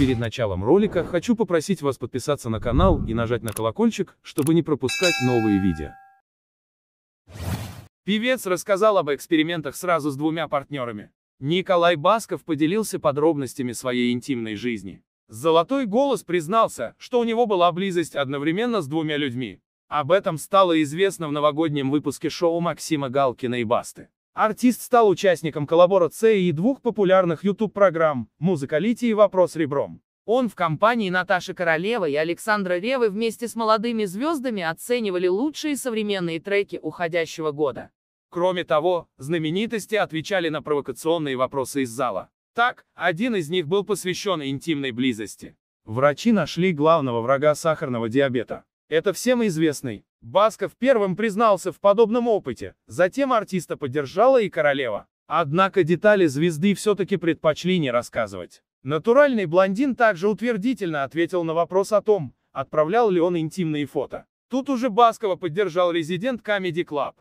Перед началом ролика хочу попросить вас подписаться на канал и нажать на колокольчик, чтобы не пропускать новые видео. Певец рассказал об экспериментах сразу с двумя партнерами. Николай Басков поделился подробностями своей интимной жизни. Золотой голос признался, что у него была близость одновременно с двумя людьми. Об этом стало известно в новогоднем выпуске шоу Максима Галкина и Басты. Артист стал участником коллаборации и двух популярных YouTube-программ «Музыкалити» и «Вопрос ребром». Он в компании Наташи Королевой и Александра Ревы вместе с молодыми звездами оценивали лучшие современные треки уходящего года. Кроме того, знаменитости отвечали на провокационные вопросы из зала. Так, один из них был посвящен интимной близости. Врачи нашли главного врага сахарного диабета. Это всем известный, Басков первым признался в подобном опыте, затем артиста поддержала и королева. Однако детали звезды все-таки предпочли не рассказывать. Натуральный блондин также утвердительно ответил на вопрос о том, отправлял ли он интимные фото. Тут уже Баскова поддержал резидент Comedy Club.